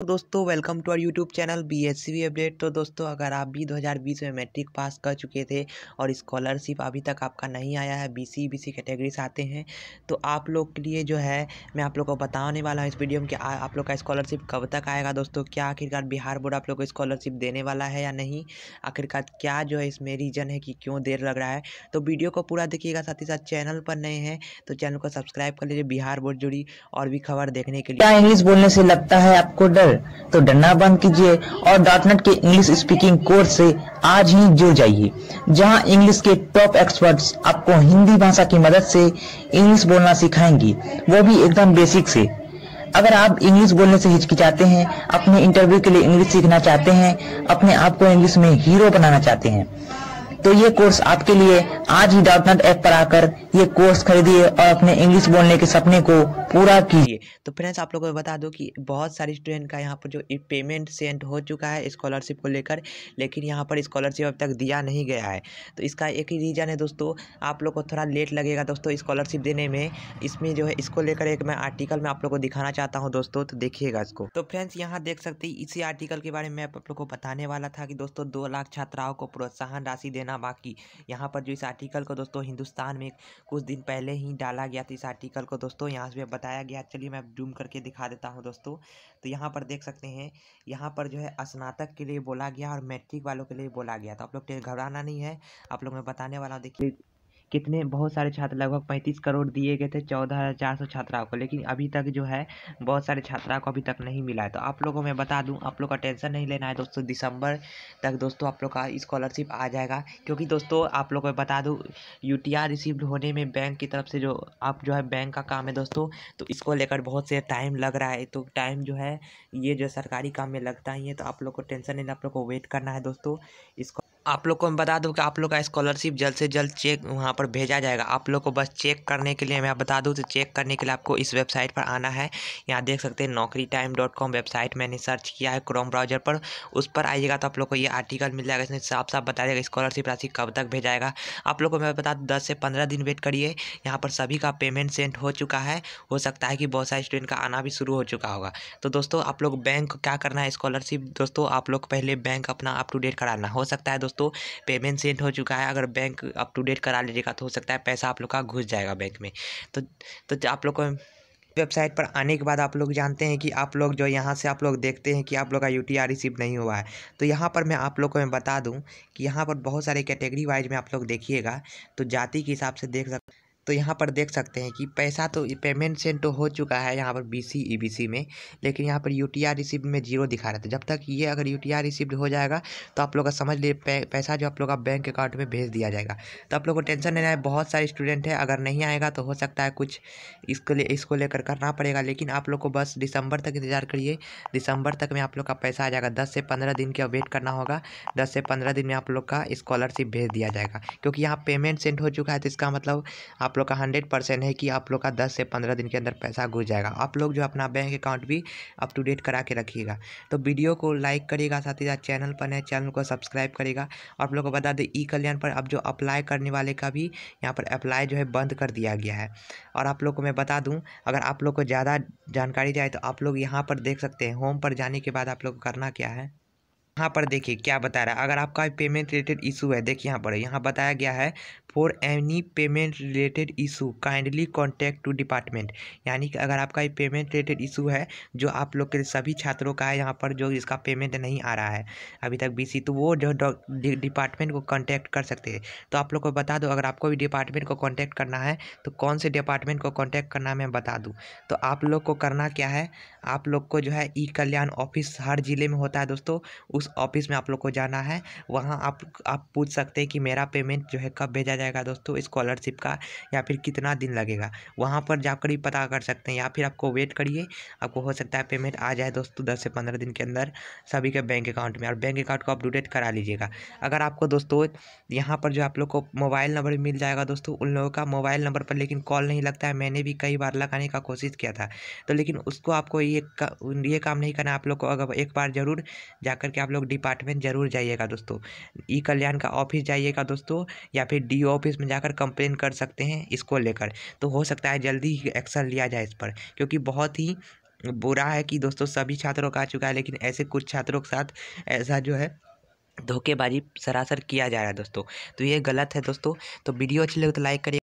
तो दोस्तों welcome to our YouTube channel B S C update तो दोस्तों अगर आप भी 2020 में मैट्रिक पास कर चुके थे और स्कॉलरशिप अभी तक आपका नहीं आया है B C B C category से आते हैं तो आप लोग के लिए जो है मैं आप लोग को बताने वाला हूँ इस वीडियो में कि आ, आप लोग का स्कॉलरशिप कब तक आएगा दोस्तों क्या आखिरकार बिहार बोर्ड आप लोग को स्कॉलरशिप देने वाला है या नहीं आखिरकार क्या जो है इसमें रीज़न है कि क्यों देर लग रहा है तो वीडियो को पूरा देखिएगा साथ ही साथ चैनल पर नए हैं तो चैनल को सब्सक्राइब कर लीजिए बिहार बोर्ड जुड़ी और भी खबर देखने के लिए इंग्लिश बोलने से लगता है आपको डर पर तो डंडा बंद कीजिए और डॉटनेट के इंग्लिश स्पीकिंग कोर्स से आज ही जुड़ जाइए जहां इंग्लिश के टॉप एक्सपर्ट्स आपको हिंदी भाषा की मदद से इंग्लिश बोलना सिखाएंगे वो भी एकदम बेसिक से अगर आप इंग्लिश बोलने से हिचकिचाते हैं अपने इंटरव्यू के लिए इंग्लिश सीखना चाहते हैं अपने आप को इंग्लिश में हीरो बनाना चाहते हैं तो ये कोर्स आपके लिए आज ही डॉट नेट ऐप पर आकर ये कोर्स खरीदिए और अपने इंग्लिश बोलने के सपने को पूरा कीजिए तो फ्रेंड्स आप लोगों को बता दो कि बहुत सारे स्टूडेंट का यहाँ पर जो पेमेंट सेंड हो चुका है स्कॉलरशिप को लेकर लेकिन यहाँ पर स्कॉलरशिप अब तक दिया नहीं गया है तो इसका एक ही रीज़न है दोस्तों आप लोग को थोड़ा लेट लगेगा दोस्तों स्कॉलरशिप देने में इसमें जो है इसको लेकर एक मैं आर्टिकल में आप लोग को दिखाना चाहता हूँ दोस्तों तो देखिएगा इसको तो फ्रेंड्स यहाँ देख सकते इसी आर्टिकल के बारे में आप लोग को बताने वाला था कि दोस्तों दो लाख छात्राओं को प्रोत्साहन राशि देना देना बाकी यहाँ पर जो इस आर्टिकल को दोस्तों हिंदुस्तान में कुछ दिन पहले ही डाला गया था इस आर्टिकल को दोस्तों यहाँ से बताया गया चलिए मैं जूम करके दिखा देता हूँ दोस्तों तो यहाँ पर देख सकते हैं यहाँ पर जो है स्नातक के लिए बोला गया और मैट्रिक वालों के लिए बोला गया तो आप लोग घबराना नहीं है आप लोग मैं बताने वाला हूँ देखिए कितने बहुत सारे छात्र लगभग पैंतीस करोड़ दिए गए थे चौदह हज़ार चार सौ छात्राओं को लेकिन अभी तक जो है बहुत सारे छात्राओं को अभी तक नहीं मिला है तो आप लोगों को मैं बता दूँ आप लोग का टेंशन नहीं लेना है दोस्तों दिसंबर तक दोस्तों आप लोग का स्कॉलरशिप आ जाएगा क्योंकि दोस्तों आप लोग को बता दूँ यू टी रिसीव्ड होने में बैंक की तरफ से जो आप जो है बैंक का काम है दोस्तों तो इसको लेकर बहुत से टाइम लग रहा है तो टाइम जो है ये जो सरकारी काम में लगता ही है तो आप लोग को टेंशन नहीं आप लोग को वेट करना है दोस्तों इसको आप लोग को मैं बता दूं कि आप लोग का स्कॉलरशिप जल्द से जल्द चेक वहाँ पर भेजा जाएगा आप लोग को बस चेक करने के लिए मैं बता दूं तो चेक करने के लिए आपको इस वेबसाइट पर आना है यहाँ देख सकते हैं Naukri time dot com website मैंने सर्च किया है क्रोम ब्राउजर पर उस पर आइएगा तो आप लोग को ये आर्टिकल मिल जाएगा इसमें साफ साफ बता देगा स्कॉलरशिप राशि कब तक भेजाएगा आप लोग को मैं बता दूँ दस से पंद्रह दिन वेट करिए यहाँ पर सभी का पेमेंट सेंड हो चुका है हो सकता है कि बहुत सारे स्टूडेंट का आना भी शुरू हो चुका होगा तो दोस्तों आप लोग बैंक क्या करना है स्कॉलरशिप दोस्तों आप लोग पहले बैंक अपना अप टू डेट कराना हो सकता है दोस्तों दोस्तों पेमेंट सेंड हो चुका है अगर बैंक अप टू डेट करा लीजिएगा तो हो सकता है पैसा आप लोग का घुस जाएगा बैंक में तो तो आप लोग को वेबसाइट पर आने के बाद आप लोग जानते हैं कि आप लोग जो यहाँ से आप लोग देखते हैं कि आप लोग का यू रिसीव नहीं हुआ है तो यहाँ पर मैं आप लोग को मैं बता दूँ कि यहाँ पर बहुत सारे कैटेगरी वाइज में आप लोग देखिएगा तो जाति के हिसाब से देख सकते तो यहाँ पर देख सकते हैं कि पैसा तो पेमेंट सेंड तो हो चुका है यहाँ पर B C E B C में लेकिन यहाँ पर यू टी आर रिसिप्ट में जीरो दिखा रहा था जब तक ये अगर यू टी आर रिसिप्ट हो जाएगा तो आप लोग का समझ लिए पैसा जो आप लोग का बैंक अकाउंट में भेज दिया जाएगा तो आप लोग को टेंशन लेना है बहुत सारे स्टूडेंट हैं अगर नहीं आएगा तो हो सकता है कुछ इसको ले इसको लेकर करना पड़ेगा लेकिन आप लोग को बस दिसंबर तक इंतजार करिए दिसंबर तक में आप लोग का पैसा आ जाएगा दस से पंद्रह दिन का वेट करना होगा दस से पंद्रह दिन में आप लोग का स्कॉलरशिप भेज दिया जाएगा क्योंकि यहाँ पेमेंट सेंड हो चुका है तो इसका मतलब आप आप लोग का हंड्रेड परसेंट है कि आप लोग का दस से पंद्रह दिन के अंदर पैसा घुस जाएगा आप लोग जो अपना बैंक अकाउंट भी अप टू डेट करा के रखिएगा तो वीडियो को लाइक करिएगा साथ ही साथ चैनल पर नए चैनल को सब्सक्राइब करेगा आप लोग को बता दें ई कल्याण पर अब जो अप्लाई करने वाले का भी यहाँ पर अप्लाई जो है बंद कर दिया गया है और आप लोग को मैं बता दूँ अगर आप लोग को ज़्यादा जानकारी चाहिए तो आप लोग यहाँ पर देख सकते हैं होम पर जाने के बाद आप लोग करना क्या है यहाँ पर देखिए क्या बता रहा है अगर आपका पेमेंट रिलेटेड इशू है देखिए यहाँ पर यहाँ बताया गया है for any payment related issue kindly contact to department यानी कि अगर आपका पेमेंट रिलेटेड इशू है जो आप लोग के सभी छात्रों का है यहाँ पर जो इसका पेमेंट नहीं आ रहा है अभी तक बीसी तो वो जो डिपार्टमेंट को कॉन्टैक्ट कर सकते हैं तो आप लोग को बता दो अगर आपको भी डिपार्टमेंट को कॉन्टैक्ट करना है तो कौन से डिपार्टमेंट को कॉन्टैक्ट करना है मैं बता दूँ तो आप लोग को करना क्या है आप लोग को जो है ई कल्याण ऑफिस हर ज़िले में होता है दोस्तों उस ऑफिस में आप लोग को जाना है वहाँ आप आप पूछ सकते हैं कि मेरा पेमेंट जो है कब भेजा जाएगा दोस्तों इस्कॉलरशिप का या फिर कितना दिन लगेगा वहाँ पर जाकर ही पता कर सकते हैं या फिर आपको वेट करिए आपको हो सकता है पेमेंट आ जाए दोस्तों दस से पंद्रह दिन के अंदर सभी के बैंक अकाउंट में और बैंक अकाउंट को अपडेट करा लीजिएगा अगर आपको दोस्तों यहाँ पर जो आप लोग को मोबाइल नंबर मिल जाएगा दोस्तों उन लोगों का मोबाइल नंबर पर लेकिन कॉल नहीं लगता है मैंने भी कई बार लगाने का कोशिश किया था तो लेकिन उसको आपको ये का, ये काम नहीं करना आप लोग को अगर एक बार ज़रूर जा के आप लोग लोग डिपार्टमेंट ज़रूर जाइएगा दोस्तों ई कल्याण का ऑफिस जाइएगा दोस्तों या फिर डी ऑफिस में जाकर कंप्लेन कर सकते हैं इसको लेकर तो हो सकता है जल्दी ही एक्शन लिया जाए इस पर क्योंकि बहुत ही बुरा है कि दोस्तों सभी छात्रों का आ चुका है लेकिन ऐसे कुछ छात्रों के साथ ऐसा जो है धोखेबाजी सरासर किया जा रहा है दोस्तों तो ये गलत है दोस्तों तो वीडियो अच्छी लगे तो लाइक करिए